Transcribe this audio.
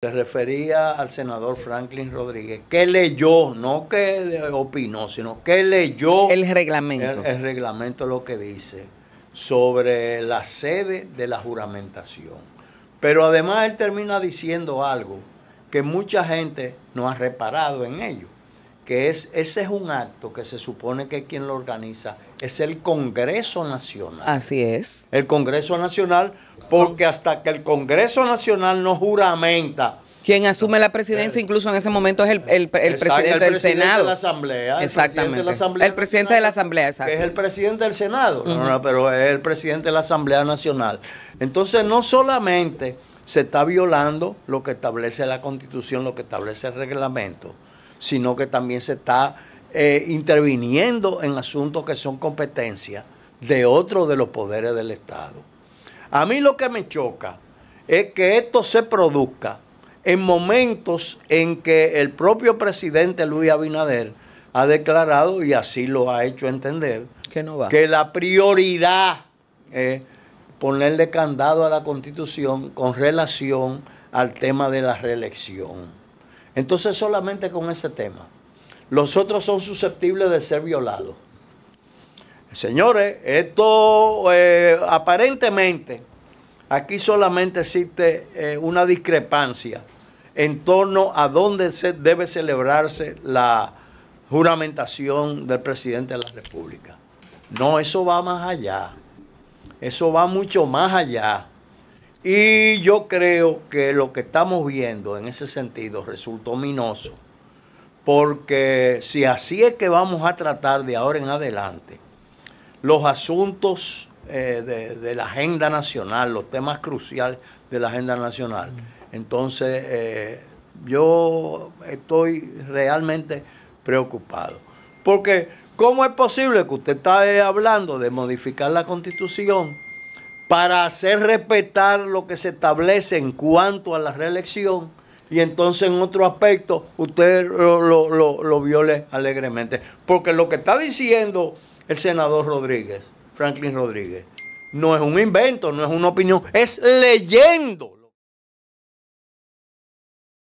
Se refería al senador Franklin Rodríguez, que leyó, no que opinó, sino que leyó el reglamento. El, reglamento lo que dice sobre la sede de la juramentación. Pero además él termina diciendo algo que mucha gente no ha reparado en ello que es, ese es un acto que se supone que quien lo organiza es el Congreso Nacional. Así es. El Congreso Nacional, porque hasta que el Congreso Nacional no juramenta. Quien asume la presidencia incluso en ese momento es el, presidente del Senado. De la Asamblea, Exactamente. de la Asamblea el presidente de la Asamblea, exacto. Que es el presidente del Senado, no, no, pero es el presidente de la Asamblea Nacional. Entonces, no solamente se está violando lo que establece la Constitución, lo que establece el reglamento, sino que también se está eh, interviniendo en asuntos que son competencia de otros de los poderes del Estado. A mí lo que me choca es que esto se produzca en momentos en que el propio presidente Luis Abinader ha declarado, y así lo ha hecho entender, que, que la prioridad es ponerle candado a la constitución con relación al tema de la reelección. Entonces solamente con ese tema. Los otros son susceptibles de ser violados. Señores, esto eh, aparentemente, aquí solamente existe eh, una discrepancia en torno a dónde se debe celebrarse la juramentación del presidente de la República. No, eso va más allá. Eso va mucho más allá. Y yo creo que lo que estamos viendo en ese sentido resultó minoso. porque si así es que vamos a tratar de ahora en adelante los asuntos eh, de, la agenda nacional, los temas cruciales de la agenda nacional, entonces eh, yo estoy realmente preocupado. Porque ¿cómo es posible que usted está eh, hablando de modificar la constitución? para hacer respetar lo que se establece en cuanto a la reelección y entonces en otro aspecto usted lo, viole alegremente. Porque lo que está diciendo el senador Rodríguez, Franklin Rodríguez, no es un invento, no es una opinión, es leyendo